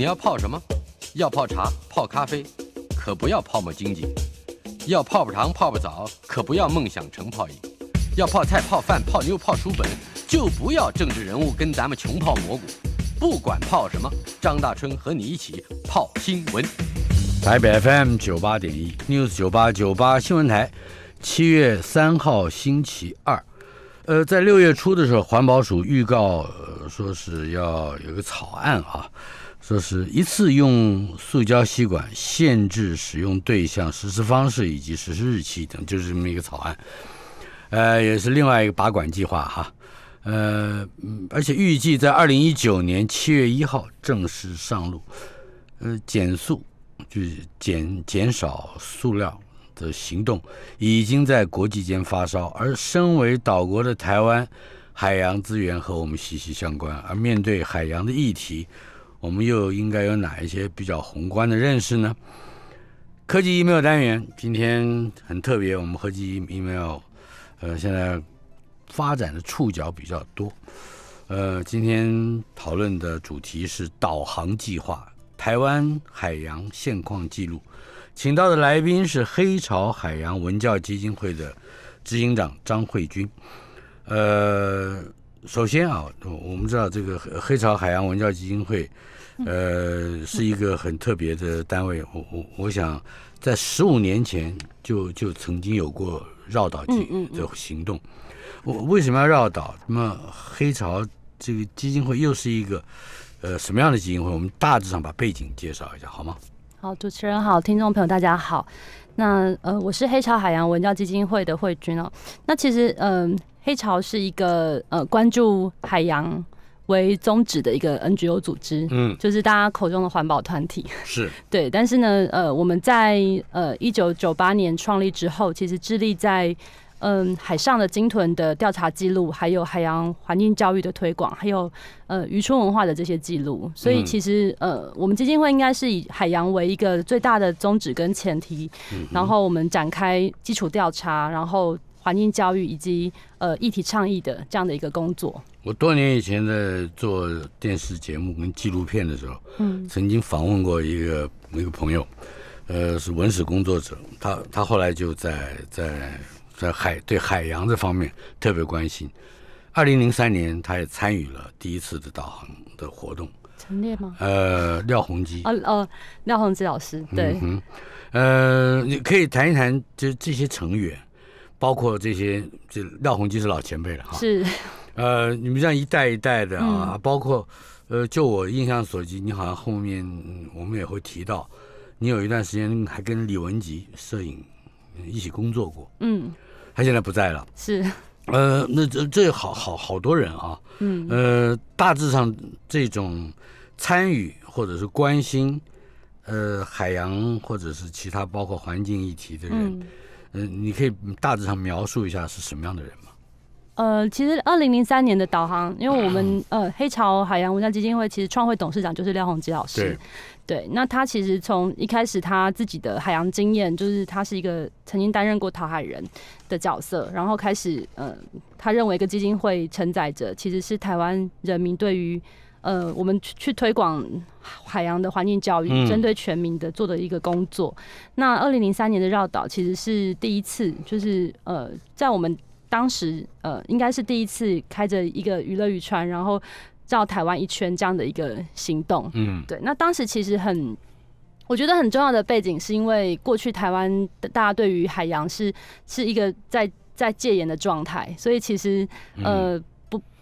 你要泡什么？要泡茶、泡咖啡，可不要泡沫经济；要泡泡糖、泡泡澡，可不要梦想成泡影；要泡菜、泡饭、泡妞、泡书本，就不要政治人物跟咱们穷泡蘑菇。不管泡什么，张大春和你一起泡新闻。台北 FM 九八点一，News 九八九八新闻台，七月三号星期二。呃，在六月初的时候，环保署预告说是要有个草案啊。就是一次用塑胶吸管，限制使用对象、实施方式以及实施日期等，就是这么一个草案。呃，也是另外一个拔管计划哈。呃，而且预计在二零一九年七月一号正式上路。呃，减速就是减减少塑料的行动，已经在国际间发烧。而身为岛国的台湾，海洋资源和我们息息相关。而面对海洋的议题。我们又应该有哪一些比较宏观的认识呢？科技 email 单元今天很特别，我们科技 email，呃现在发展的触角比较多，呃，今天讨论的主题是导航计划台湾海洋现况记录，请到的来宾是黑潮海洋文教基金会的执行长张慧君，呃。首先啊，我们知道这个黑潮海洋文教基金会，呃，是一个很特别的单位。我我我想，在十五年前就就曾经有过绕岛行的行动。我为什么要绕岛？那么黑潮这个基金会又是一个呃什么样的基金会？我们大致上把背景介绍一下好吗？好，主持人好，听众朋友大家好。那呃，我是黑潮海洋文教基金会的慧君哦。那其实嗯，黑潮是一个呃关注海洋为宗旨的一个 NGO 组织，嗯，就是大家口中的环保团体，是 对。但是呢，呃，我们在呃一九九八年创立之后，其实致力在。嗯，海上的鲸豚的调查记录，还有海洋环境教育的推广，还有呃渔村文化的这些记录。所以其实呃，我们基金会应该是以海洋为一个最大的宗旨跟前提，然后我们展开基础调查，然后环境教育以及呃议题倡议的这样的一个工作。我多年以前在做电视节目跟纪录片的时候，嗯，曾经访问过一个一个朋友，呃，是文史工作者，他他后来就在在。在海对海洋这方面特别关心。二零零三年，他也参与了第一次的导航的活动。陈列吗？呃，廖宏基。哦哦，廖宏基老师，对。嗯。呃，你可以谈一谈，就这些成员，包括这些，就廖宏基是老前辈了哈。是。呃，你们这样一代一代的啊，包括呃，就我印象所及，你好像后面我们也会提到，你有一段时间还跟李文吉摄影一起工作过。嗯。他现在不在了，是，呃，那这这好好好多人啊，嗯，呃，大致上这种参与或者是关心，呃，海洋或者是其他包括环境议题的人，嗯，你可以大致上描述一下是什么样的人吗？呃，其实二零零三年的导航，因为我们 呃黑潮海洋文化基金会，其实创会董事长就是廖洪基老师。对，那他其实从一开始他自己的海洋经验，就是他是一个曾经担任过淘海人的角色，然后开始，呃，他认为一个基金会承载着其实是台湾人民对于，呃，我们去推广海洋的环境教育，针对全民的做的一个工作。那二零零三年的绕岛其实是第一次，就是呃，在我们当时呃，应该是第一次开着一个娱乐渔船，然后。绕台湾一圈这样的一个行动，嗯，对。那当时其实很，我觉得很重要的背景是因为过去台湾大家对于海洋是是一个在在戒严的状态，所以其实呃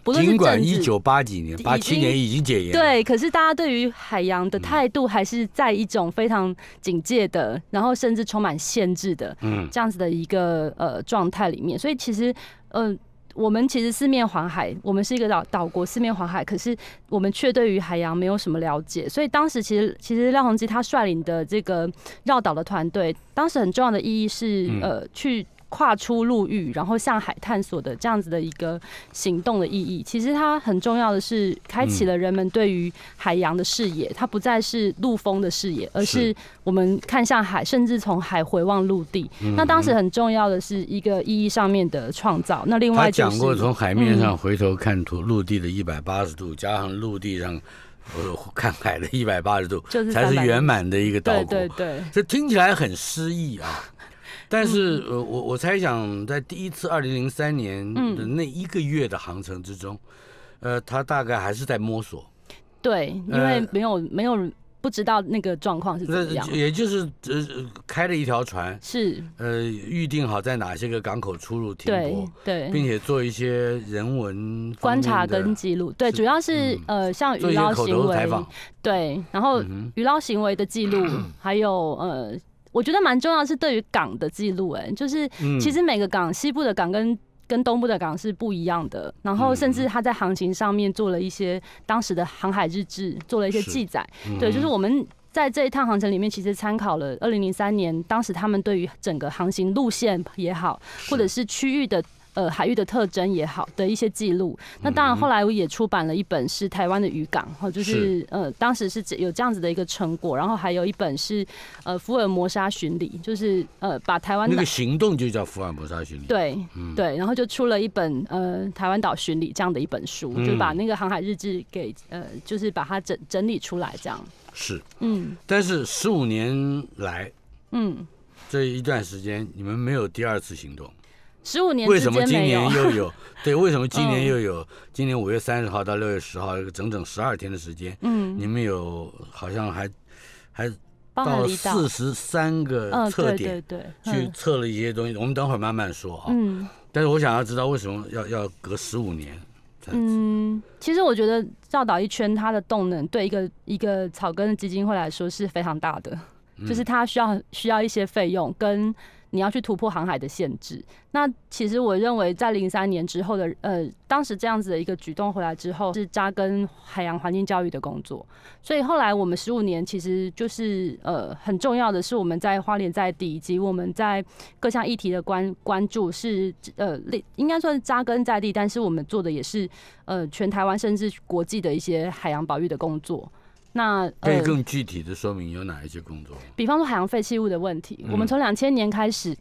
不，尽管一九八几年八七年已经戒严，对，可是大家对于海洋的态度还是在一种非常警戒的，然后甚至充满限制的，嗯，这样子的一个呃状态里面。所以其实呃。我们其实四面环海，我们是一个岛岛国，四面环海，可是我们却对于海洋没有什么了解，所以当时其实其实廖洪基他率领的这个绕岛的团队，当时很重要的意义是呃去。跨出陆域，然后向海探索的这样子的一个行动的意义，其实它很重要的是开启了人们对于海洋的视野，它不再是陆风的视野，而是我们看向海，甚至从海回望陆地。那当时很重要的是一个意义上面的创造。那另外，他讲过从海面上回头看图，陆地的一百八十度，加上陆地上看海的一百八十度，就是才是圆满的一个道对对对，这听起来很诗意啊。但是，呃，我我猜想，在第一次二零零三年的那一个月的航程之中，呃，他大概还是在摸索。对，因为没有没有不知道那个状况是怎样，也就是呃开了一条船，是呃预定好在哪些个港口出入停泊，对，并且做一些人文观察跟记录，对，主要是呃像渔捞行为，对，然后渔捞行为的记录，还有呃。我觉得蛮重要是对于港的记录，哎，就是其实每个港，西部的港跟跟东部的港是不一样的，然后甚至他在航行上面做了一些当时的航海日志，做了一些记载，对，就是我们在这一趟航程里面，其实参考了二零零三年当时他们对于整个航行路线也好，或者是区域的。呃，海域的特征也好的一些记录，那当然，后来我也出版了一本是台湾的渔港，就是呃，当时是有这样子的一个成果，然后还有一本是呃福尔摩沙巡礼，就是呃把台湾那个行动就叫福尔摩沙巡礼，对对，然后就出了一本呃台湾岛巡礼这样的一本书，就把那个航海日志给呃就是把它整整理出来这样，是嗯，但是十五年来嗯这一段时间你们没有第二次行动。十五年，为什么今年 又有？对，为什么今年又有？今年五月三十号到六月十号，个整整十二天的时间。嗯，你们有好像还还到四十三个测点去测了一些东西。我们等会儿慢慢说啊。嗯。但是我想要知道为什么要要隔十五年？嗯，其实我觉得绕岛一圈，它的动能对一个一个草根基金会来说是非常大的，就是它需要需要一些费用跟。你要去突破航海的限制。那其实我认为，在零三年之后的呃，当时这样子的一个举动回来之后，是扎根海洋环境教育的工作。所以后来我们十五年，其实就是呃很重要的是我们在花莲在地以及我们在各项议题的关关注是呃，应该算是扎根在地，但是我们做的也是呃全台湾甚至国际的一些海洋保育的工作。那可以更具体的说明有哪一些工作？比方说海洋废弃物的问题，我们从两千年开始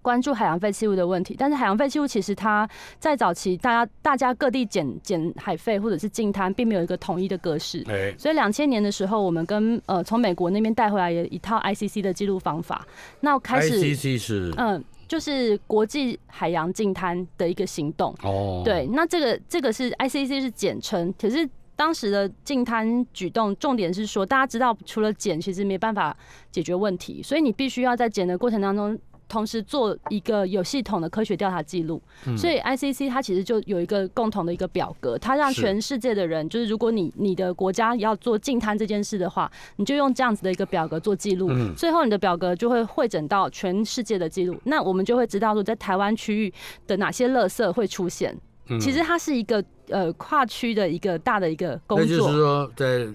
关注海洋废弃物的问题。但是海洋废弃物其实它在早期，大家大家各地捡捡海废或者是净滩，并没有一个统一的格式。所以两千年的时候，我们跟呃从美国那边带回来一一套 ICC 的记录方法。那开始 ICC 是嗯，就是国际海洋净滩的一个行动。哦，对，那这个这个是 ICC 是简称，可是。当时的净摊举动，重点是说，大家知道，除了减，其实没办法解决问题，所以你必须要在减的过程当中，同时做一个有系统的科学调查记录。所以 ICC 它其实就有一个共同的一个表格，它让全世界的人，就是如果你你的国家要做净摊这件事的话，你就用这样子的一个表格做记录，最后你的表格就会会诊到全世界的记录，那我们就会知道说，在台湾区域的哪些垃圾会出现。其实它是一个。呃，跨区的一个大的一个工作，那就是说，在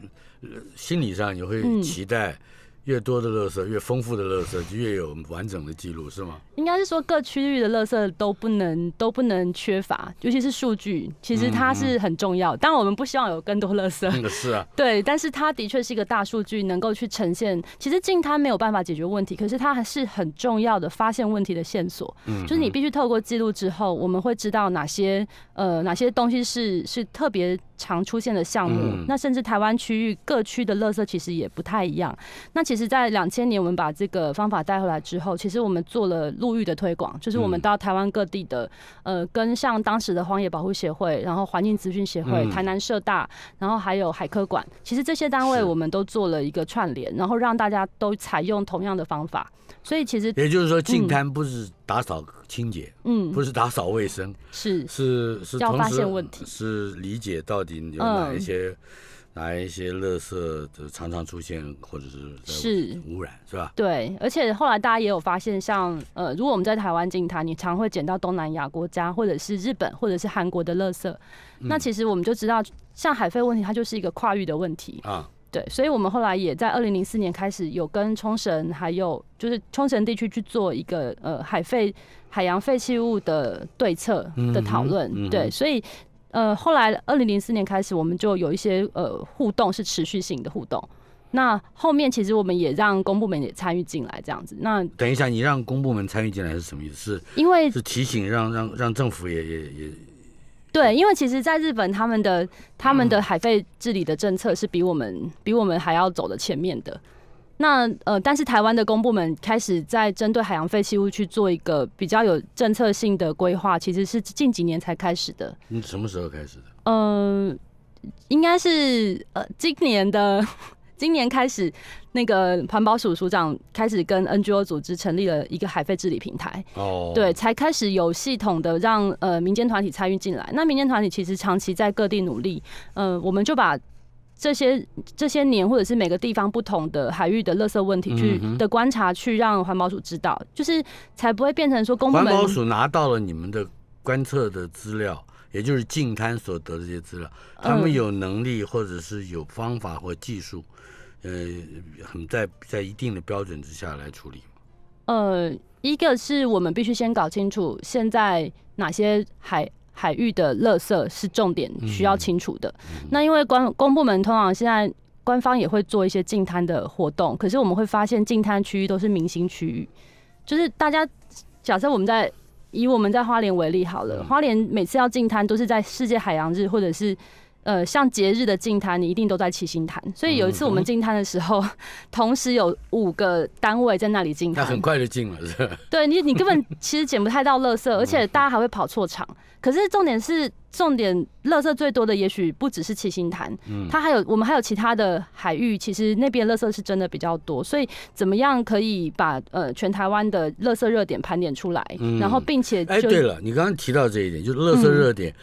心理上你会期待。越多的垃圾，越丰富的垃圾，越有完整的记录，是吗？应该是说各区域的垃圾都不能都不能缺乏，尤其是数据，其实它是很重要的。当然，我们不希望有更多垃圾，真的是啊。对，但是它的确是一个大数据，能够去呈现。其实净滩没有办法解决问题，可是它还是很重要的，发现问题的线索。嗯，就是你必须透过记录之后，我们会知道哪些呃哪些东西是是特别常出现的项目。那甚至台湾区域各区的垃圾其实也不太一样。那其其实，在两千年我们把这个方法带回来之后，其实我们做了陆域的推广，就是我们到台湾各地的，呃，跟像当时的荒野保护协会，然后环境资讯协会、台南社大，然后还有海科馆，其实这些单位我们都做了一个串联，然后让大家都采用同样的方法。所以，其实也就是说，净滩不是打扫清洁，嗯，不是打扫卫生，是是是，要发现问题，是理解到底有哪一些。哪一些垃圾的常常出现，或者是是污染，是吧？对，而且后来大家也有发现，像呃，如果我们在台湾进坛，你常会捡到东南亚国家或者是日本或者是韩国的垃圾，那其实我们就知道，像海废问题，它就是一个跨域的问题啊。对，所以我们后来也在二零零四年开始有跟冲绳还有就是冲绳地区去做一个呃海废海洋废弃物的对策的讨论，对，所以。呃，后来二零零四年开始，我们就有一些呃互动是持续性的互动。那后面其实我们也让公部门也参与进来，这样子。那等一下，你让公部门参与进来是什么意思？是因为是提醒让让让政府也也也对，因为其实在日本他们的他们的海费治理的政策是比我们比我们还要走的前面的。那呃，但是台湾的公部门开始在针对海洋废弃物去做一个比较有政策性的规划，其实是近几年才开始的。你什么时候开始的？嗯，应该是呃今年的，今年开始，那个环保署署长开始跟 NGO 组织成立了一个海废治理平台。哦，对，才开始有系统的让呃民间团体参与进来。那民间团体其实长期在各地努力，嗯，我们就把。这些这些年，或者是每个地方不同的海域的垃圾问题去的观察，去让环保署知道，就是才不会变成说公。环保署拿到了你们的观测的资料，也就是近滩所得的这些资料，他们有能力或者是有方法或技术，呃，很在在一定的标准之下来处理。呃，一个是我们必须先搞清楚现在哪些海。海域的垃圾是重点需要清除的。那因为公公部门通常现在官方也会做一些净滩的活动，可是我们会发现净滩区域都是明星区域，就是大家假设我们在以我们在花莲为例好了，花莲每次要净滩都是在世界海洋日或者是。呃，像节日的进滩，你一定都在七星潭。所以有一次我们进滩的时候，同时有五个单位在那里进滩，他很快就进了。是对你，你根本其实捡不太到乐色，而且大家还会跑错场。可是重点是，重点乐色最多的也许不只是七星潭，嗯，它还有我们还有其他的海域，其实那边乐色是真的比较多。所以怎么样可以把呃全台湾的乐色热点盘点出来，然后并且哎，对了，你刚刚提到这一点，就是乐色热点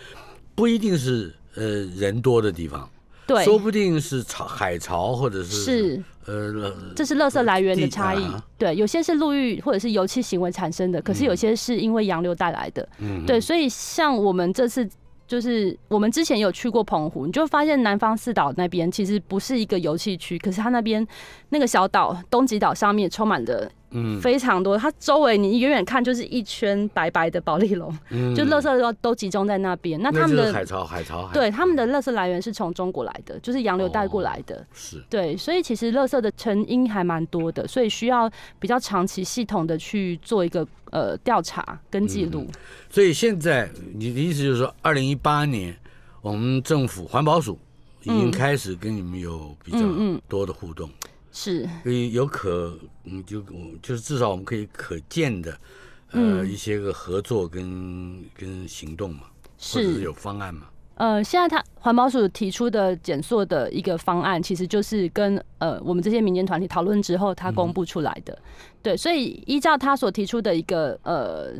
不一定是。呃，人多的地方，对，说不定是潮海潮或者是是呃，这是垃圾来源的差异。对，有些是陆域或者是油气行为产生的，可是有些是因为洋流带来的。嗯，对，所以像我们这次就是我们之前有去过澎湖，你就发现南方四岛那边其实不是一个油气区，可是它那边那个小岛东极岛上面充满着嗯，非常多。它周围你远远看就是一圈白白的保利龙，就垃圾都都集中在那边。那他们的海潮，海潮。对，他们的垃圾来源是从中国来的，就是洋流带过来的。是。对，所以其实垃圾的成因还蛮多的，所以需要比较长期、系统的去做一个呃调查跟记录。所以现在你的意思就是说，二零一八年我们政府环保署已经开始跟你们有比较多的互动。是，有可，嗯，就就是至少我们可以可见的，呃，一些个合作跟跟行动嘛，是，有方案嘛。呃，现在他环保署提出的减塑的一个方案，其实就是跟呃我们这些民间团体讨论之后，他公布出来的。对，所以依照他所提出的一个呃。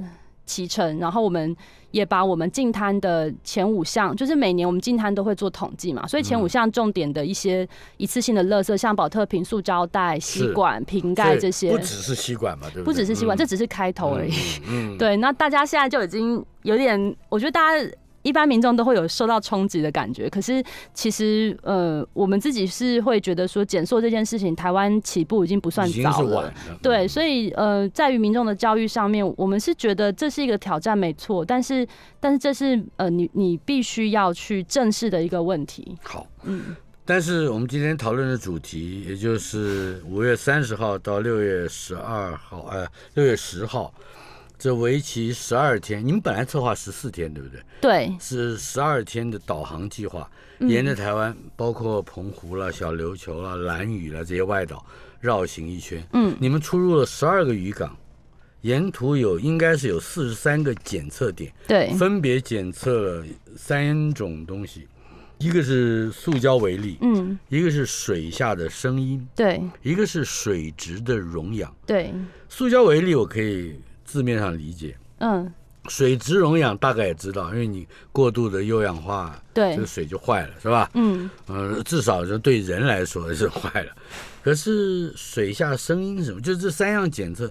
骑乘，然后我们也把我们进摊的前五项，就是每年我们进摊都会做统计嘛，所以前五项重点的一些一次性的垃圾，像保特瓶、塑胶袋、吸管、瓶盖这些，不只是吸管嘛，对不对？不只是吸管，这只是开头而已。嗯，对。那大家现在就已经有点，我觉得大家。一般民众都会有受到冲击的感觉，可是其实呃，我们自己是会觉得说减速这件事情，台湾起步已经不算早了。对，所以呃，在于民众的教育上面，我们是觉得这是一个挑战，没错。但是，但是这是呃，你你必须要去正视的一个问题。好，嗯。但是我们今天讨论的主题，也就是五月三十号到六月十二号，呃，六月十号。这为期十二天，你们本来策划十四天，对不对？对，是十二天的导航计划，沿着台湾，包括澎湖啦、小琉球啦、兰屿啦这些外岛绕行一圈。嗯，你们出入了十二个渔港，沿途有应该是有四十三个检测点，对，分别检测了三种东西，一个是塑胶微粒，嗯，一个是水下的声音，对，一个是水质的溶氧，对，塑胶微粒我可以。字面上理解，嗯，水质溶氧大概也知道，因为你过度的优氧化，对，这水就坏了，是吧？嗯，呃，至少是对人来说是坏了。可是水下声音什么，就这三样检测，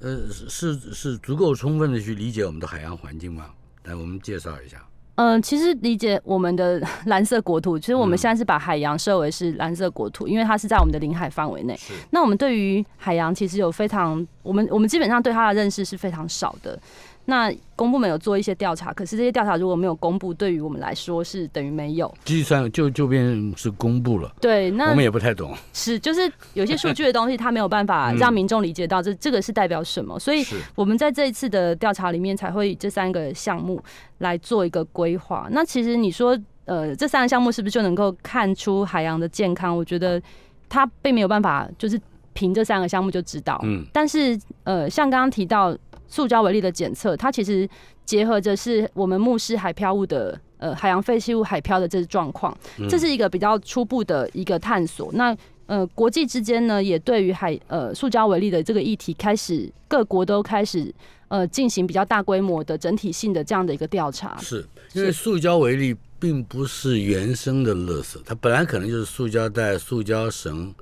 呃，是是足够充分的去理解我们的海洋环境吗？来，我们介绍一下。嗯，其实理解我们的 蓝色国土，其实我们现在是把海洋设为是蓝色国土，因为它是在我们的领海范围内。那我们对于海洋，其实有非常，我们我们基本上对它的认识是非常少的。那公布没有做一些调查，可是这些调查如果没有公布，对于我们来说是等于没有。计算就就变是公布了，对，那我们也不太懂。是就是有些数据的东西，它没有办法让民众理解到这这个是代表什么，所以我们在这一次的调查里面，才会这三个项目来做一个规划。那其实你说，呃，这三个项目是不是就能够看出海洋的健康？我觉得它并没有办法，就是凭这三个项目就知道。嗯，但是呃，像刚刚提到。塑胶为例的检测，它其实结合着是我们牧师海漂物的呃海洋废弃物海漂的这状况，这是一个比较初步的一个探索。那呃国际之间呢，也对于海呃塑胶为例的这个议题，开始各国都开始呃进行比较大规模的整体性的这样的一个调查。是因为塑胶为例并不是原生的垃圾，它本来可能就是塑胶袋、塑胶绳。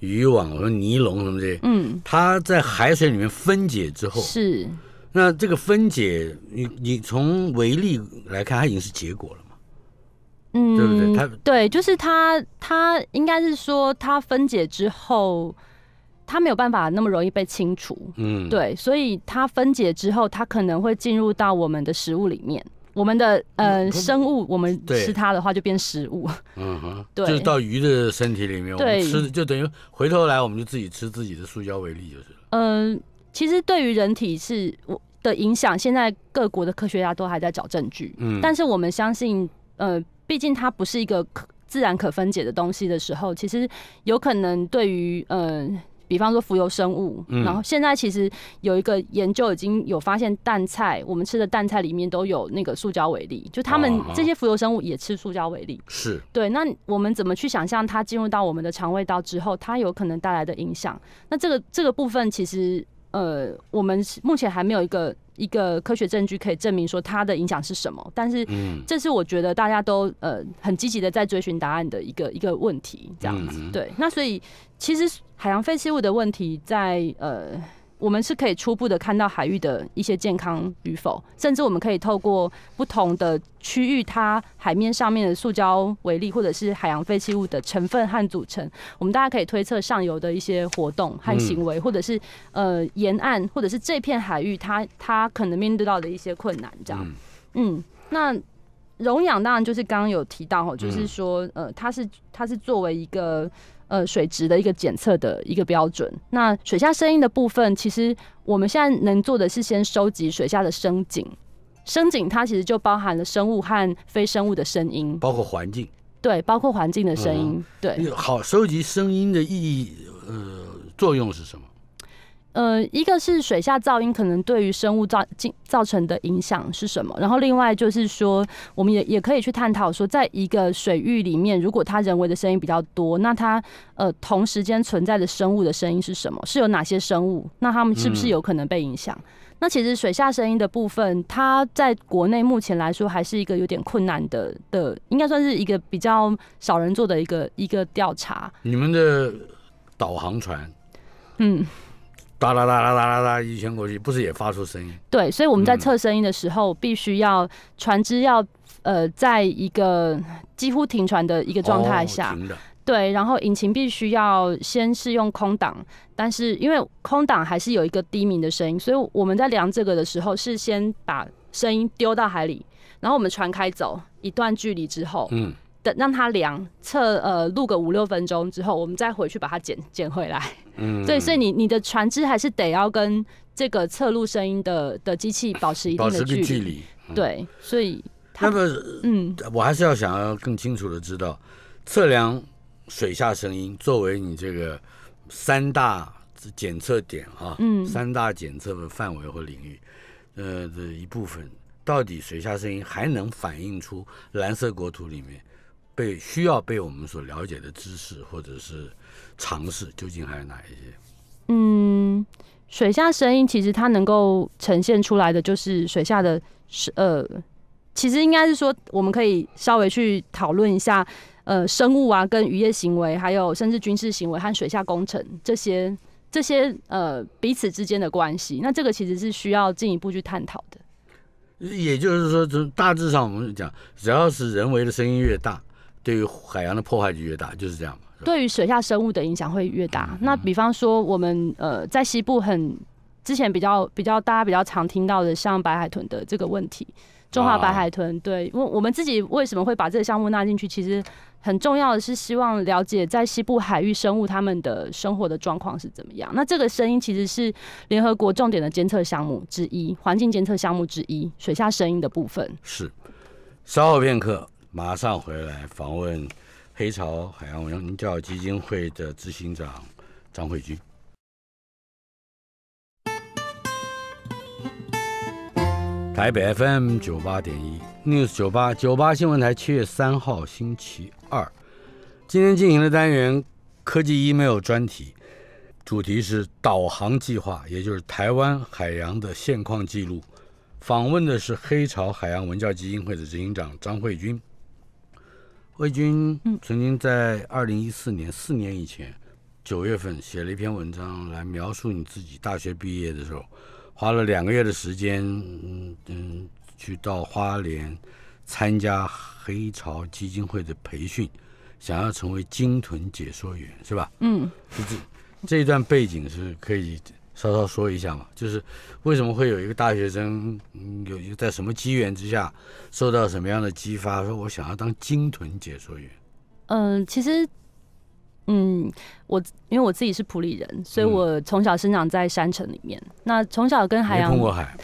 渔网，我说尼龙什么这些，嗯，它在海水里面分解之后，是，那这个分解，你你从微粒来看，它已经是结果了嘛，嗯，对不对？它对，就是它，它应该是说，它分解之后，它没有办法那么容易被清除，嗯，对，所以它分解之后，它可能会进入到我们的食物里面。我们的呃生物，我们吃它的话就变食物，嗯哼，对，就到鱼的身体里面，我们吃就等于回头来，我们就自己吃自己的塑胶为例就是嗯，其实对于人体是我的影响，现在各国的科学家都还在找证据，嗯，但是我们相信，呃，毕竟它不是一个可自然可分解的东西的时候，其实有可能对于嗯。比方说浮游生物，然后现在其实有一个研究已经有发现，蛋菜我们吃的蛋菜里面都有那个塑胶微粒，就他们这些浮游生物也吃塑胶微粒。是，对。那我们怎么去想象它进入到我们的肠胃道之后，它有可能带来的影响？那这个这个部分其实呃，我们目前还没有一个。一个科学证据可以证明说它的影响是什么，但是这是我觉得大家都呃很积极的在追寻答案的一个一个问题，这样子对。那所以其实海洋废弃物的问题在呃。我们是可以初步的看到海域的一些健康与否，甚至我们可以透过不同的区域，它海面上面的塑胶微粒或者是海洋废弃物的成分和组成，我们大家可以推测上游的一些活动和行为，或者是呃沿岸或者是这片海域它它可能面对到的一些困难，这样。嗯，那溶氧当然就是刚刚有提到哦，就是说呃它是它是作为一个。呃，水质的一个检测的一个标准。那水下声音的部分，其实我们现在能做的是先收集水下的声景，声景它其实就包含了生物和非生物的声音，包括环境，对，包括环境的声音，对。好，收集声音的意义呃作用是什么？呃，一个是水下噪音可能对于生物造造造成的影响是什么？然后另外就是说，我们也也可以去探讨说，在一个水域里面，如果它人为的声音比较多，那它呃同时间存在的生物的声音是什么？是有哪些生物？那它们是不是有可能被影响？那其实水下声音的部分，它在国内目前来说还是一个有点困难的的，应该算是一个比较少人做的一个一个调查。你们的导航船，嗯。哒啦哒啦哒啦哒，一圈过去，不是也发出声音？对，所以我们在测声音的时候，必须要船只要呃，在一个几乎停船的一个状态下，对，然后引擎必须要先是用空档，但是因为空档还是有一个低鸣的声音，所以我们在量这个的时候，是先把声音丢到海里，然后我们船开走一段距离之后，嗯。等让它量测呃录个五六分钟之后，我们再回去把它捡捡回来。嗯，对，所以你你的船只还是得要跟这个测录声音的的机器保持一定的保持个距离。对，所以那么嗯，我还是要想要更清楚的知道，测量水下声音作为你这个三大检测点啊，嗯，三大检测的范围或领域，呃的一部分，到底水下声音还能反映出蓝色国土里面。被需要被我们所了解的知识或者是尝试，究竟还有哪一些？嗯，水下声音其实它能够呈现出来的，就是水下的是呃，其实应该是说，我们可以稍微去讨论一下呃，生物啊，跟渔业行为，还有甚至军事行为和水下工程这些这些呃彼此之间的关系。那这个其实是需要进一步去探讨的。也就是说，从大致上我们讲，只要是人为的声音越大。对于海洋的破坏就越大，就是这样嘛。对于水下生物的影响会越大。那比方说，我们呃在西部很之前比较比较大家比较常听到的，像白海豚的这个问题，中华白海豚。对，我我们自己为什么会把这个项目纳进去？其实很重要的是希望了解在西部海域生物它们的生活的状况是怎么样。那这个声音其实是联合国重点的监测项目之一，环境监测项目之一，水下声音的部分。是，稍后片刻。马上回来访问黑潮海洋文教基金会的执行长张慧君。台北 FM 九八点一 News 九八九八新闻台七月三号星期二，今天进行的单元科技一没有专题，主题是导航计划，也就是台湾海洋的现况记录。访问的是黑潮海洋文教基金会的执行长张慧君。魏军曾经在二零一四年，四年以前，九月份写了一篇文章来描述你自己大学毕业的时候，花了两个月的时间，嗯嗯，去到花莲参加黑潮基金会的培训，想要成为金豚解说员，是吧？嗯，这这段背景是可以。稍稍说一下嘛，就是为什么会有一个大学生，嗯，有一个在什么机缘之下，受到什么样的激发，说我想要当鲸豚解说员。嗯，其实，嗯，我因为我自己是普里人，所以我从小生长在山城里面，那从小跟海洋碰过海。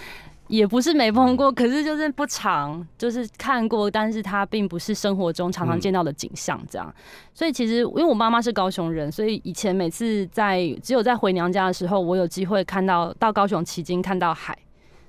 也不是没碰过，可是就是不常，就是看过，但是它并不是生活中常常见到的景象这样。所以其实，因为我妈妈是高雄人，所以以前每次在只有在回娘家的时候，我有机会看到到高雄旗津看到海。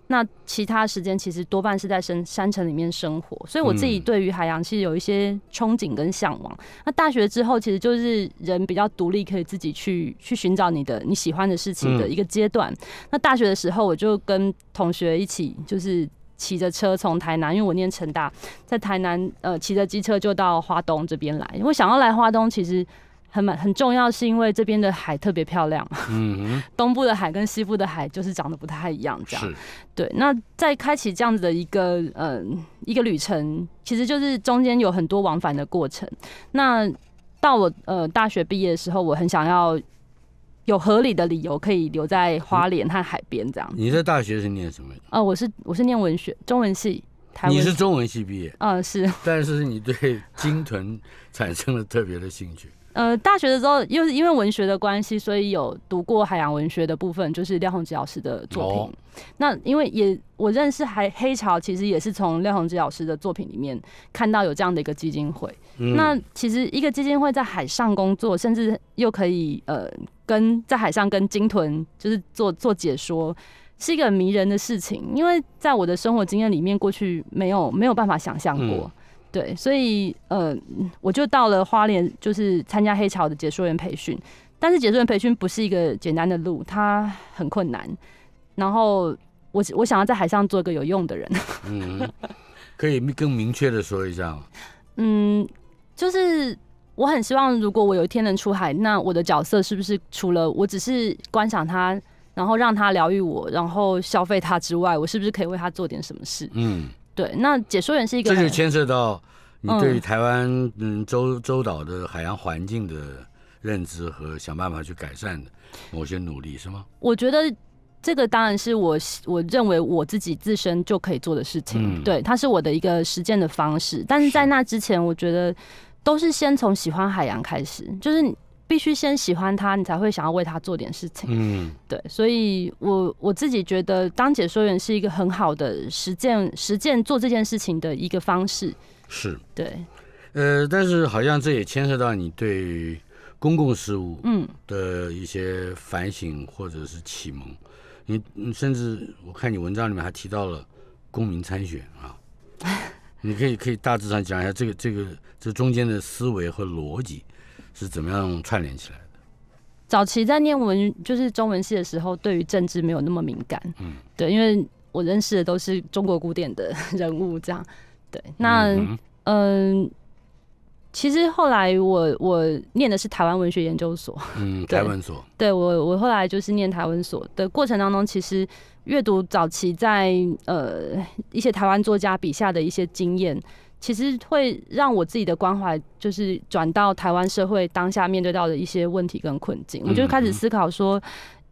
那其他时间其实多半是在山山城里面生活，所以我自己对于海洋其实有一些憧憬跟向往。那大学之后，其实就是人比较独立，可以自己去去寻找你的你喜欢的事情的一个阶段。那大学的时候，我就跟同学一起，就是骑着车从台南，因为我念成大，在台南呃骑着机车就到花东这边来。因为想要来花东，其实。很蛮很重要，是因为这边的海特别漂亮。嗯哼，东部的海跟西部的海就是长得不太一样，这样。对，那在开启这样子的一个呃一个旅程，其实就是中间有很多往返的过程。那到我呃大学毕业的时候，我很想要有合理的理由可以留在花莲和海边这样。你在大学是念什么？呃，我是我是念文学中文系，台。你是中文系毕业？嗯，是。但是你对鲸 豚产生了特别的兴趣。呃，大学的时候又是因为文学的关系，所以有读过海洋文学的部分，就是廖鸿志老师的作品。那因为也我认识海黑潮，其实也是从廖鸿志老师的作品里面看到有这样的一个基金会。那其实一个基金会在海上工作，甚至又可以呃跟在海上跟鲸豚就是做做解说，是一个很迷人的事情。因为在我的生活经验里面，过去没有没有办法想象过。对，所以呃，我就到了花莲，就是参加黑潮的解说员培训。但是解说员培训不是一个简单的路，它很困难。然后我我想要在海上做一个有用的人。嗯，可以更明确的说一下。嗯，就是我很希望，如果我有一天能出海，那我的角色是不是除了我只是观赏它，然后让它疗愈我，然后消费它之外，我是不是可以为它做点什么事？嗯。对，那解说员是一个，这就牵涉到你对于台湾嗯周周岛的海洋环境的认知和想办法去改善的某些努力，是吗？我觉得这个当然是我我认为我自己自身就可以做的事情，对，它是我的一个实践的方式。但是在那之前，我觉得都是先从喜欢海洋开始，就是。必须先喜欢他，你才会想要为他做点事情。嗯，对，所以，我我自己觉得当解说员是一个很好的实践，实践做这件事情的一个方式。是，对，呃，但是好像这也牵涉到你对公共事务嗯的一些反省或者是启蒙。你你甚至我看你文章里面还提到了公民参选啊，你可以可以大致上讲一下这个这个这中间的思维和逻辑。是怎么样串联起来的？早期在念文，就是中文系的时候，对于政治没有那么敏感。嗯，对，因为我认识的都是中国古典的人物，这样。对，那嗯，其实后来我我念的是台湾文学研究所。嗯，台文所。对我，我后来就是念台湾所的过程当中，其实阅读早期在呃一些台湾作家笔下的一些经验。其实会让我自己的关怀，就是转到台湾社会当下面对到的一些问题跟困境。我就开始思考说，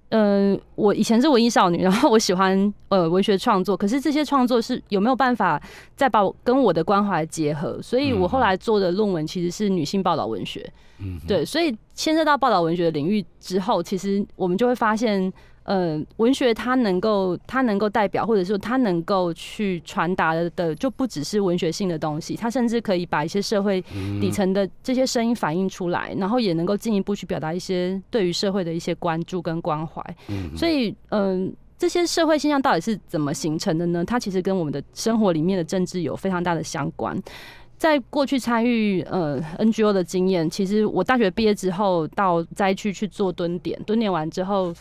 嗯，我以前是文艺少女，然后我喜欢呃文学创作，可是这些创作是有没有办法再把跟我的关怀结合？所以我后来做的论文其实是女性报道文学，嗯，对，所以牵涉到报道文学领域之后，其实我们就会发现。呃，文学它能够它能够代表，或者说它能够去传达的，就不只是文学性的东西，它甚至可以把一些社会底层的这些声音反映出来，然后也能够进一步去表达一些对于社会的一些关注跟关怀。所以，嗯，这些社会现象到底是怎么形成的呢？它其实跟我们的生活里面的政治有非常大的相关。在过去参与呃 NGO 的经验，其实我大学毕业之后到灾区去做蹲点，蹲点完之后。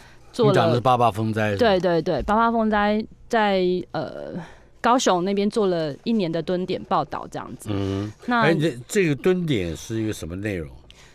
讲的是八八风灾，对对对，八八风灾在呃高雄那边做了一年的蹲点报道，这样子。嗯，那哎，这这个蹲点是一个什么内容？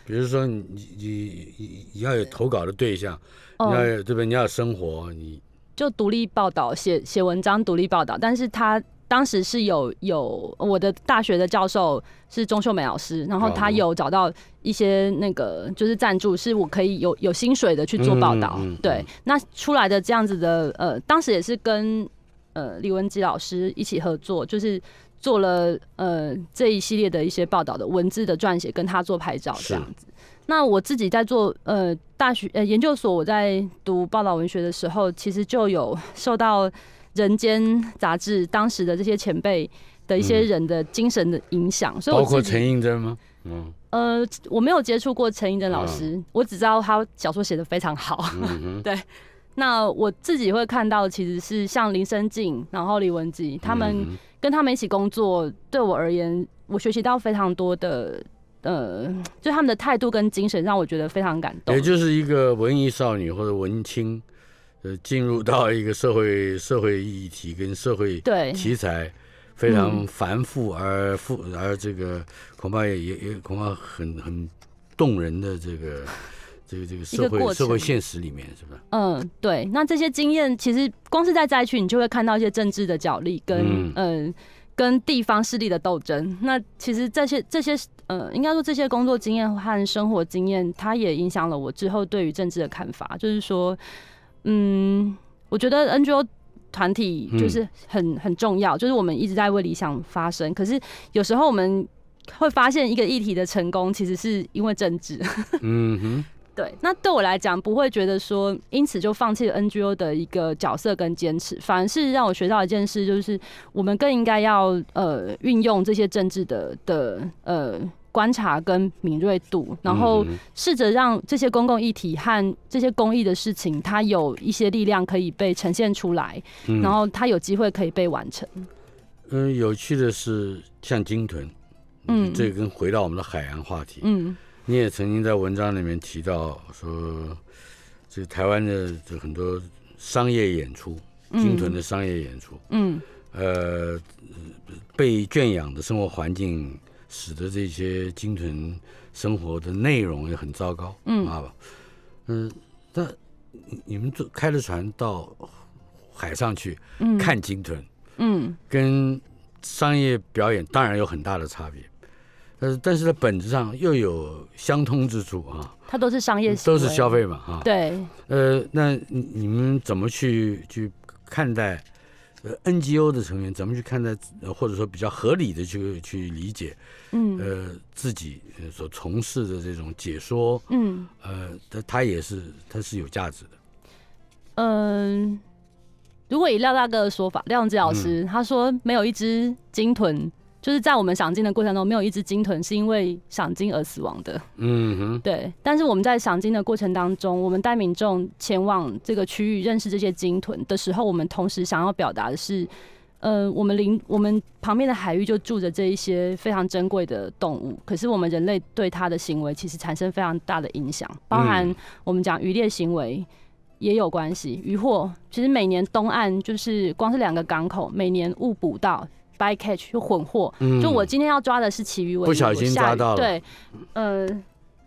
比如说，你你你要有投稿的对象，你要有对不？你要有生活，你就独立报道，写写文章，独立报道，但是他。当时是有有我的大学的教授是钟秀美老师，然后他有找到一些那个就是赞助，是我可以有有薪水的去做报道。对，那出来的这样子的呃，当时也是跟呃李文吉老师一起合作，就是做了呃这一系列的一些报道的文字的撰写，跟他做拍照这样子。那我自己在做呃大学呃研究所，我在读报道文学的时候，其实就有受到。《人间》杂志当时的这些前辈的一些人的精神的影响，所以包括陈映真吗？嗯，呃，我没有接触过陈映真老师，我只知道他小说写的非常好。对，那我自己会看到，其实是像林生静，然后李文吉，他们跟他们一起工作，对我而言，我学习到非常多的，呃，就他们的态度跟精神让我觉得非常感动。也就是一个文艺少女或者文青。呃，进入到一个社会社会议题跟社会题材非常繁复而复而这个恐怕也也恐怕很很动人的这个这个这个社会社会现实里面，是不是？嗯，对。那这些经验其实光是在灾区，你就会看到一些政治的角力跟嗯跟地方势力的斗争。那其实这些这些呃，应该说这些工作经验和生活经验，它也影响了我之后对于政治的看法，就是说。嗯，我觉得 NGO 团体就是很很重要，就是我们一直在为理想发声。可是有时候我们会发现一个议题的成功，其实是因为政治。嗯哼，对。那对我来讲，不会觉得说因此就放弃了 NGO 的一个角色跟坚持，反而是让我学到一件事，就是我们更应该要呃运用这些政治的的呃。观察跟敏锐度，然后试着让这些公共议题和这些公益的事情，它有一些力量可以被呈现出来，然后它有机会可以被完成。嗯，有趣的是，像鲸豚，嗯，这跟回到我们的海洋话题，嗯，你也曾经在文章里面提到说，这台湾的很多商业演出，鲸豚的商业演出，嗯，呃，被圈养的生活环境。使得这些鲸豚生活的内容也很糟糕，嗯啊，嗯，那你们坐开着船到海上去看鲸豚，嗯，跟商业表演当然有很大的差别，呃，但是在本质上又有相通之处啊。它都是商业，都是消费嘛，哈，对。呃，那你们怎么去去看待？呃，NGO 的成员，怎么去看待，或者说比较合理的去去理解，嗯，呃，自己所从事的这种解说，嗯，呃，它它也是它是有价值的。嗯，如果以廖大哥的说法，廖志老师他说没有一只鲸豚。就是在我们赏金的过程中，没有一只鲸豚是因为赏金而死亡的。嗯哼。对，但是我们在赏金的过程当中，我们带民众前往这个区域认识这些鲸豚的时候，我们同时想要表达的是，呃，我们邻我们旁边的海域就住着这一些非常珍贵的动物，可是我们人类对它的行为其实产生非常大的影响，包含我们讲渔猎行为也有关系。渔获其实每年东岸就是光是两个港口，每年误捕到。by catch 就混货，就我今天要抓的是其鱼尾，不小心抓到对，呃，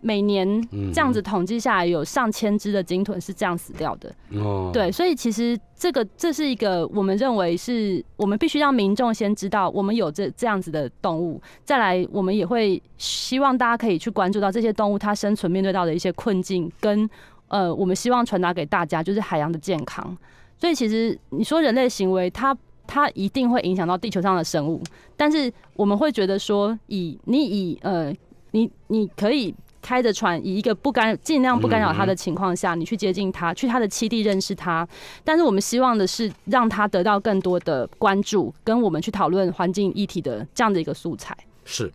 每年这样子统计下来，有上千只的鲸豚是这样死掉的。哦，对，所以其实这个这是一个我们认为是我们必须让民众先知道，我们有这这样子的动物，再来我们也会希望大家可以去关注到这些动物它生存面对到的一些困境，跟呃，我们希望传达给大家就是海洋的健康。所以其实你说人类行为它。它一定会影响到地球上的生物，但是我们会觉得说，以你以呃，你你可以开着船，以一个不干尽量不干扰他的情况下，你去接近他，去他的栖地认识他。但是我们希望的是，让他得到更多的关注，跟我们去讨论环境议题的这样的一个素材。是，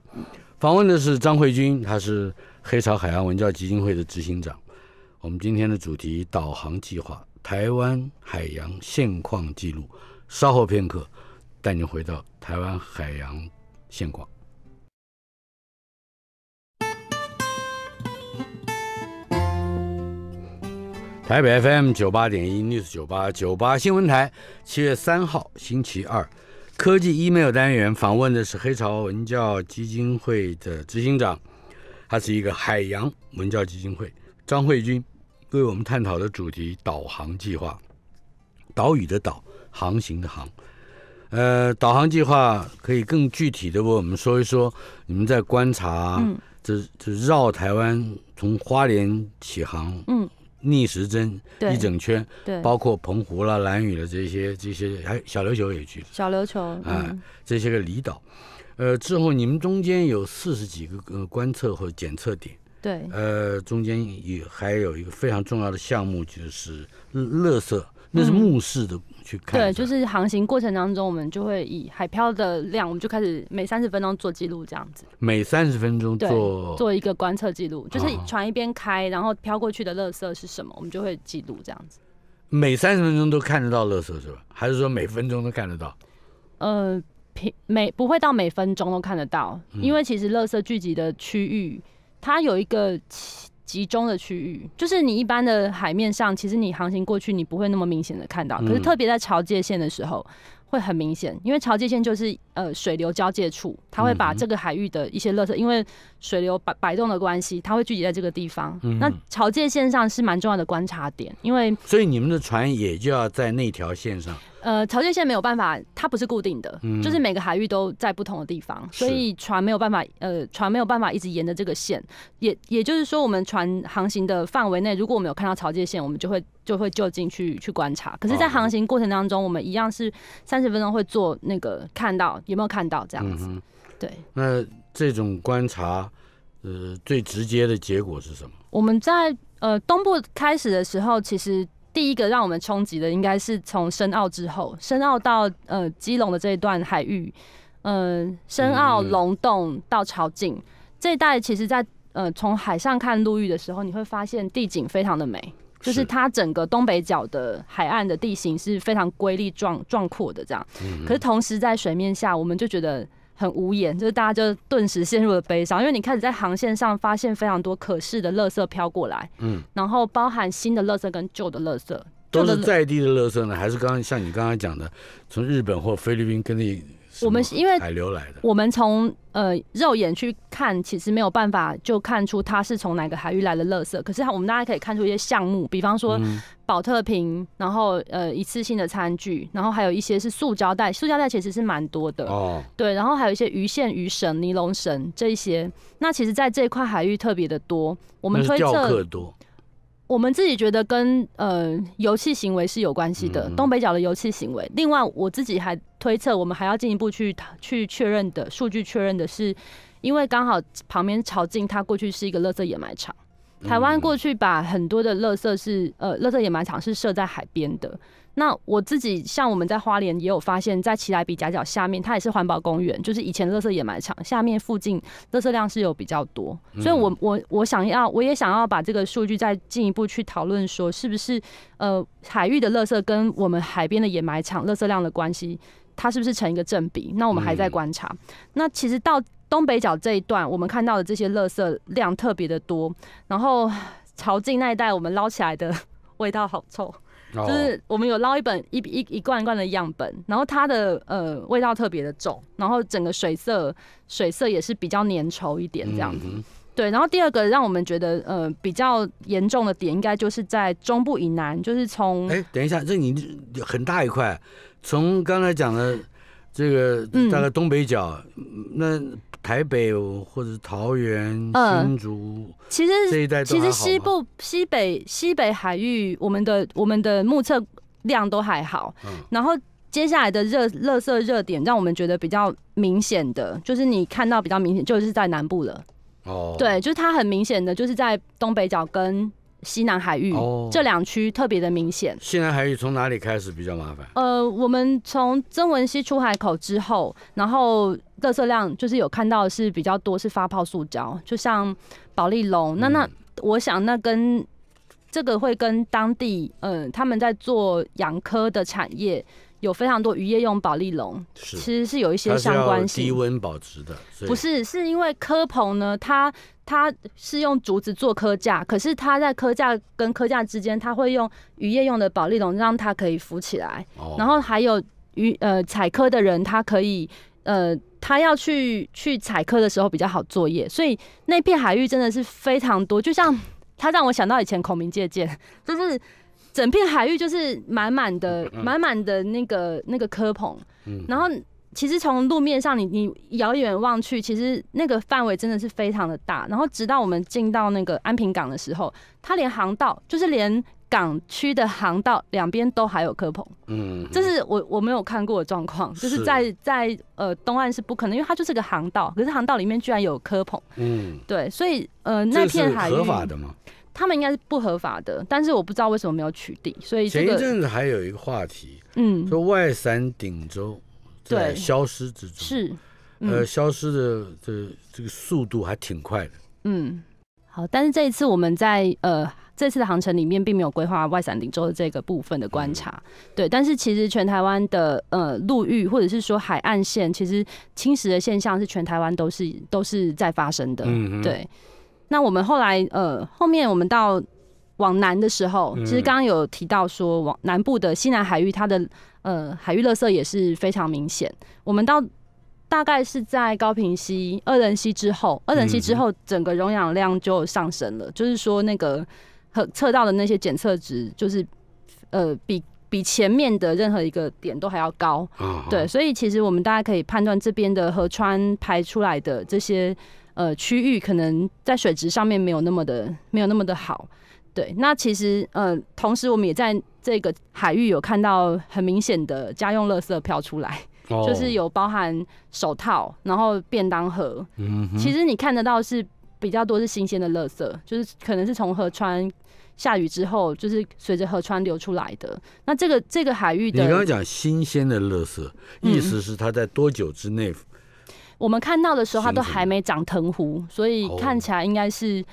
访问的是张慧君，他是黑潮海洋文教基金会的执行长。我们今天的主题：导航计划，台湾海洋现况记录。稍后片刻，带您回到台湾海洋现况。台北 FM 九八点一 News 九八九八新闻台，七月三号星期二，科技 email 单元访问的是黑潮文教基金会的执行长，他是一个海洋文教基金会张慧君，为我们探讨的主题：导航计划，岛屿的岛。航行的航，呃，导航计划可以更具体的，为我们说一说，你们在观察，嗯，这这绕台湾从花莲起航，嗯，逆时针一整圈，对，包括澎湖啦、蓝屿的这些这些，还小琉球也去，小琉球，哎，这些个离岛，呃，之后你们中间有四十几个呃观测和检测点，对，呃，中间也还有一个非常重要的项目就是乐色，那是墓室的。对，就是航行过程当中，我们就会以海漂的量，我们就开始每三十分钟做记录这样子。每三十分钟做做一个观测记录，就是船一边开，然后飘过去的垃圾是什么，我们就会记录这样子。每三十分钟都看得到垃圾是吧？还是说每分钟都看得到？呃，平每不会到每分钟都看得到，因为其实垃圾聚集的区域，它有一个。集中的区域，就是你一般的海面上，其实你航行过去，你不会那么明显的看到。可是特别在潮界线的时候，会很明显，因为潮界线就是。呃，水流交界处，它会把这个海域的一些乐色，因为水流摆摆动的关系，它会聚集在这个地方。嗯、那潮界线上是蛮重要的观察点，因为所以你们的船也就要在那条线上。呃，潮界线没有办法，它不是固定的，就是每个海域都在不同的地方，所以船没有办法，呃，船没有办法一直沿着这个线。也也就是说，我们船航行的范围内，如果我们有看到潮界线，我们就会就会就近去去观察。可是，在航行过程当中，我们一样是三十分钟会做那个看到。有没有看到这样子？对，那这种观察，呃，最直接的结果是什么？我们在呃东部开始的时候，其实第一个让我们冲击的，应该是从深澳之后，深澳到呃基隆的这一段海域，呃，深澳龙洞到潮境这一带，其实，在呃从海上看陆域的时候，你会发现地景非常的美。就是它整个东北角的海岸的地形是非常瑰丽壮壮阔的这样，可是同时在水面下我们就觉得很无言，就是大家就顿时陷入了悲伤，因为你开始在航线上发现非常多可视的垃圾飘过来，嗯，然后包含新的垃圾跟旧的垃圾，都是在地的垃圾呢，还是刚像你刚刚讲的，从日本或菲律宾跟你。我们因为海流来的，我们从呃肉眼去看，其实没有办法就看出它是从哪个海域来的垃圾。可是，我们大家可以看出一些项目，比方说保特瓶，然后呃一次性的餐具，然后还有一些是塑胶袋，塑胶袋其实是蛮多的。哦，对，然后还有一些鱼线、鱼绳、尼龙绳这些，那其实在这一块海域特别的多。我们推测多。我们自己觉得跟呃油气行为是有关系的，东北角的油气行为。另外，我自己还推测，我们还要进一步去去确认的数据确认的是，因为刚好旁边朝近它过去是一个垃圾掩埋场，台湾过去把很多的垃圾是呃垃圾掩埋场是设在海边的。那我自己像我们在花莲也有发现，在奇莱比夹角下面，它也是环保公园，就是以前的垃圾掩埋场下面附近，垃圾量是有比较多。所以我我我想要，我也想要把这个数据再进一步去讨论，说是不是呃海域的垃圾跟我们海边的掩埋场垃圾量的关系，它是不是成一个正比？那我们还在观察。那其实到东北角这一段，我们看到的这些垃圾量特别的多，然后 潮境那一带，我们捞起来的 味道好臭。就是我们有捞一本一一一罐罐的样本，然后它的呃味道特别的重，然后整个水色水色也是比较粘稠一点这样子。对，然后第二个让我们觉得呃比较严重的点，应该就是在中部以南，就是从哎等一下，这你很大一块，从刚才讲的这个大概东北角那。台北或者桃园、新竹，其实这一带其实西部、西北、西北海域，我们的我们的目测量都还好。然后接下来的热热色热点，让我们觉得比较明显的就是你看到比较明显，就是在南部了。哦，对，就是它很明显的，就是在东北角跟。西南海域这两区特别的明显。西南海域从哪里开始比较麻烦？呃，我们从曾文溪出海口之后，然后垃圾量就是有看到是比较多，是发泡塑胶，就像保利龙。那那我想那跟这个会跟当地，嗯，他们在做养科的产业。有非常多渔业用保利龙，其实是有一些相关性。低温保值的，不是，是因为科棚呢，它它是用竹子做科架，可是它在科架跟科架之间，它会用渔业用的保利龙，让它可以浮起来。然后还有渔呃采科的人，他可以呃他要去去采科的时候比较好作业，所以那片海域真的是非常多。就像他让我想到以前孔明借箭，就是。整片海域就是满满的、满满的那个那个科棚，然后其实从路面上你你遥远望去，其实那个范围真的是非常的大。然后直到我们进到那个安平港的时候，它连航道就是连港区的航道两边都还有科棚，嗯，这是我我没有看过的状况，就是在在呃东岸是不可能，因为它就是个航道，可是航道里面居然有科棚，嗯，对，所以呃那片海域合法的吗？他们应该是不合法的，但是我不知道为什么没有取缔。所以前一阵子还有一个话题，嗯，说外山顶洲对消失之中是呃消失的这这个速度还挺快的。嗯，好，但是这一次我们在呃这次的航程里面并没有规划外伞顶洲的这个部分的观察，对。但是其实全台湾的呃陆域或者是说海岸线，其实侵蚀的现象是全台湾都是都是在发生的。嗯嗯。对。那我们后来，呃，后面我们到往南的时候，其实刚刚有提到说，往南部的西南海域，它的呃海域乐色也是非常明显。我们到大概是在高平溪、二等溪之后，二等溪之后，整个溶氧量就上升了，就是说那个测到的那些检测值，就是呃比比前面的任何一个点都还要高。对，所以其实我们大家可以判断这边的河川排出来的这些。呃，区域可能在水质上面没有那么的，没有那么的好，对。那其实，呃，同时我们也在这个海域有看到很明显的家用垃圾飘出来，就是有包含手套，然后便当盒。嗯，其实你看得到是比较多是新鲜的垃圾，就是可能是从河川下雨之后，就是随着河川流出来的。那这个这个海域的，你刚刚讲新鲜的垃圾，意思是它在多久之内？我们看到的时候，它都还没长藤壶，所以看起来应该是，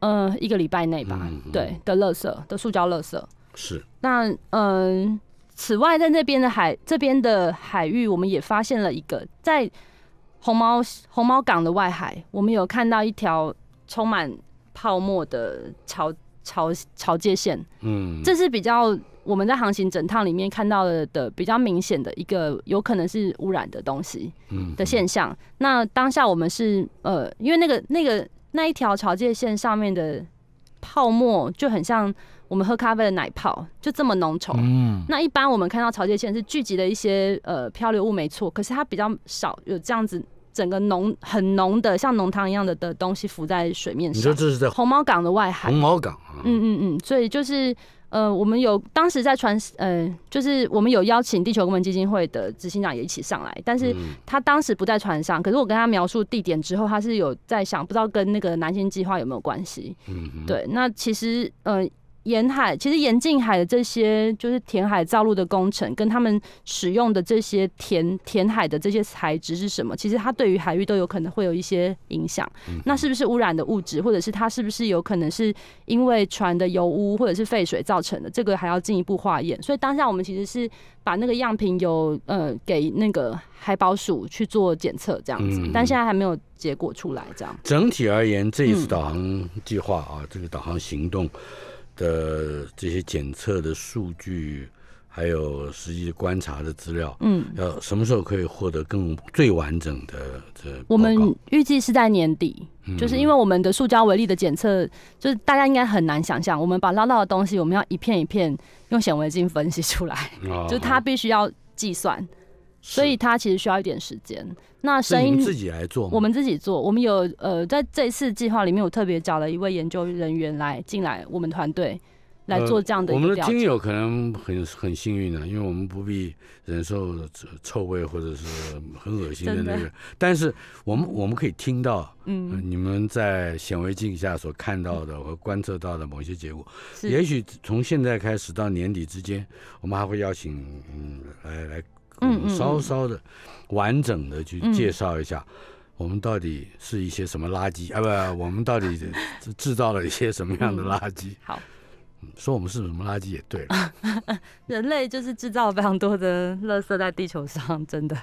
呃，一个礼拜内吧，对的，垃圾的塑胶垃圾。是。那，嗯，此外，在那边的海，这边的海域，我们也发现了一个，在红毛红毛港的外海，我们有看到一条充满泡沫的潮潮潮界线。嗯，这是比较。我们在航行整趟里面看到了的比较明显的一个有可能是污染的东西的现象。那当下我们是呃，因为那个那个那一条潮界线上面的泡沫就很像我们喝咖啡的奶泡，就这么浓稠。嗯，那一般我们看到潮界线是聚集的一些呃漂流物，没错。可是它比较少有这样子整个浓很浓的像浓汤一样的的东西浮在水面上。你说这是在红毛港的外海？红毛港啊。嗯嗯嗯，所以就是。呃，我们有当时在船，呃，就是我们有邀请地球公民基金会的执行长也一起上来，但是他当时不在船上，可是我跟他描述地点之后，他是有在想，不知道跟那个南巡计划有没有关系？对，那其实，嗯。沿海其实，严禁海的这些就是填海造陆的工程，跟他们使用的这些填填海的这些材质是什么？其实它对于海域都有可能会有一些影响。那是不是污染的物质，或者是它是不是有可能是因为船的油污或者是废水造成的？这个还要进一步化验。所以当下我们其实是把那个样品有呃给那个海保署去做检测，这样子，但现在还没有结果出来。这样整体而言，这一次导航计划啊，这个导航行动。的这些检测的数据，还有实际观察的资料，嗯，要什么时候可以获得更最完整的这？我们预计是在年底，就是因为我们的塑胶微粒的检测，就是大家应该很难想象，我们把捞到的东西，我们要一片一片用显微镜分析出来，就它必须要计算。所以它其实需要一点时间。那声音自己来做，我们自己做。我们有呃，在这次计划里面，我特别找了一位研究人员来进来我们团队来做这样的。我们的金友可能很很幸运的，因为我们不必忍受臭味或者是很恶心的那个。但是我们我们可以听到，嗯，你们在显微镜下所看到的和观测到的某些结果。也许从现在开始到年底之间，我们还会邀请嗯来来。嗯，稍稍的完整的去介绍一下，我们到底是一些什么垃圾？啊？不，我们到底制造了一些什么样的垃圾？好，说我们是什么垃圾也对了，人类就是制造非常多的垃圾在地球上，真的。